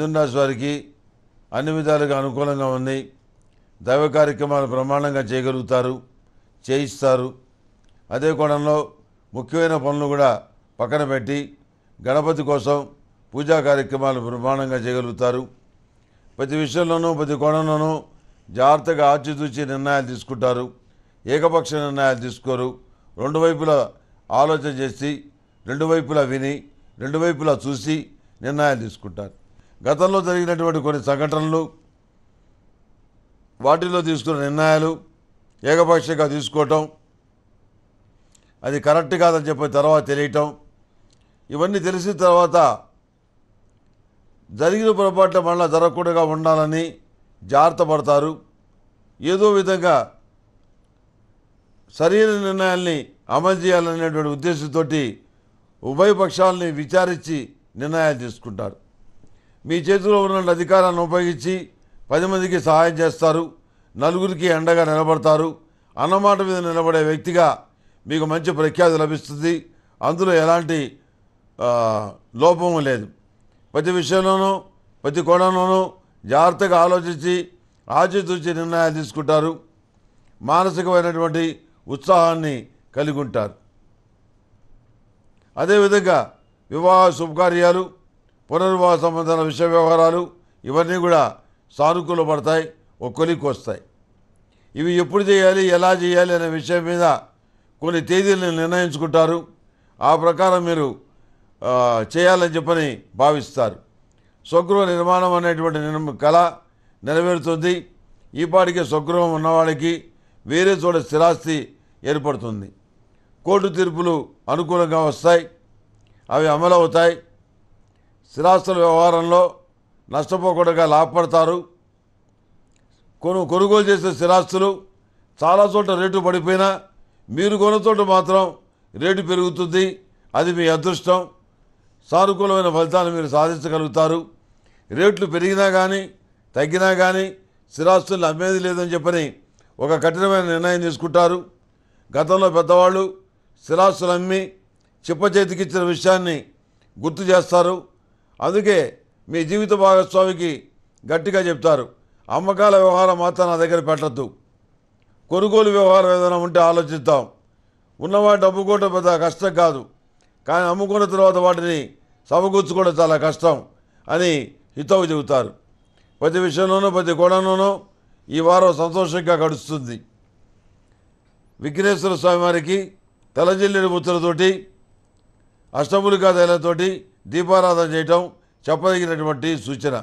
మిథున రాశి వారికి అన్ని విధాలుగా అనుకూలంగా ఉంది దైవ కార్యక్రమాలు ప్రమాణంగా చేయగలుగుతారు చేయిస్తారు అదే కోణంలో ముఖ్యమైన పనులు కూడా పక్కన పెట్టి గణపతి కోసం పూజా కార్యక్రమాలు ప్రమాణంగా చేయగలుగుతారు ప్రతి విషయంలోనూ ప్రతి కోణంలోనూ జాగ్రత్తగా ఆచితూచి నిర్ణయాలు తీసుకుంటారు ఏకపక్ష నిర్ణయాలు తీసుకోరు రెండు వైపులా ఆలోచన చేసి రెండు వైపులా విని రెండు వైపులా చూసి నిర్ణయాలు తీసుకుంటారు గతంలో జరిగినటువంటి కొన్ని సంఘటనలు వాటిల్లో తీసుకున్న నిర్ణయాలు ఏకపక్షంగా తీసుకోవటం అది కరెక్ట్ కాదని చెప్పి తర్వాత తెలియటం ఇవన్నీ తెలిసిన తర్వాత జరిగిన పొరపాట్లు మళ్ళీ జరగకుండా ఉండాలని జాగ్రత్త పడతారు ఏదో విధంగా సరైన నిర్ణయాల్ని అమలు చేయాలనేటువంటి ఉద్దేశంతో ఉభయ పక్షాలని విచారించి నిర్ణయాలు తీసుకుంటారు మీ చేతిలో ఉన్న అధికారాన్ని ఉపయోగించి పది మందికి సహాయం చేస్తారు నలుగురికి అండగా నిలబడతారు అన్నమాట మీద నిలబడే వ్యక్తిగా మీకు మంచి ప్రఖ్యాతి లభిస్తుంది అందులో ఎలాంటి లోపము లేదు ప్రతి విషయంలోనూ ప్రతి కోణంలోనూ జాగ్రత్తగా ఆలోచించి ఆచితూచి నిర్ణయాలు తీసుకుంటారు మానసికమైనటువంటి ఉత్సాహాన్ని కలిగి ఉంటారు అదేవిధంగా వివాహ శుభకార్యాలు పునర్వాస సంబంధమైన విషయ వ్యవహారాలు ఇవన్నీ కూడా సానుకూల పడతాయి ఒక కొలికి వస్తాయి ఇవి ఎప్పుడు చేయాలి ఎలా చేయాలి అనే విషయం మీద కొన్ని తేదీలను నిర్ణయించుకుంటారు ఆ ప్రకారం మీరు చేయాలని చెప్పని భావిస్తారు స్వగృహ నిర్మాణం అనేటువంటి నిర్మ కళ నెరవేరుతుంది ఈపాటికే స్వగృహం ఉన్నవాడికి వేరే చోట స్థిరాస్తి ఏర్పడుతుంది కోర్టు తీర్పులు అనుకూలంగా వస్తాయి అవి అమలవుతాయి స్థిరాస్తుల వ్యవహారంలో నష్టపోకుండా లాభపడతారు కొను కొనుగోలు చేసే స్థిరాస్తులు చాలా చోట్ల రేటు పడిపోయినా మీరు కొన్న చోట మాత్రం రేటు పెరుగుతుంది అది మీ అదృష్టం సానుకూలమైన ఫలితాలు మీరు సాధించగలుగుతారు రేట్లు పెరిగినా కానీ తగ్గినా కానీ స్థిరాస్తులు అమ్మేది లేదని చెప్పని ఒక కఠినమైన నిర్ణయం తీసుకుంటారు గతంలో పెద్దవాళ్ళు స్థిరాస్తులు అమ్మి చిప్ప చేతికిచ్చిన విషయాన్ని గుర్తు చేస్తారు అందుకే మీ జీవిత భాగస్వామికి గట్టిగా చెప్తారు అమ్మకాల వ్యవహారం మాత్రం నా దగ్గర పెట్టద్దు కొనుగోలు వ్యవహారం ఏదైనా ఉంటే ఆలోచిద్దాం ఉన్నవాటి అమ్ముకోవటం పెద్ద కష్టం కాదు కానీ అమ్ముకున్న తర్వాత వాటిని సమకూర్చుకోవడం చాలా కష్టం అని హితవు చెబుతారు ప్రతి విషయంలోనూ ప్రతి కోణంలోనూ ఈ వారం సంతోషంగా గడుస్తుంది విఘ్నేశ్వర స్వామి వారికి తలజిల్లిన ముచ్చలతోటి అష్టములు తైలతోటి దీపారాధన చేయటం చెప్పదగినటువంటి సూచన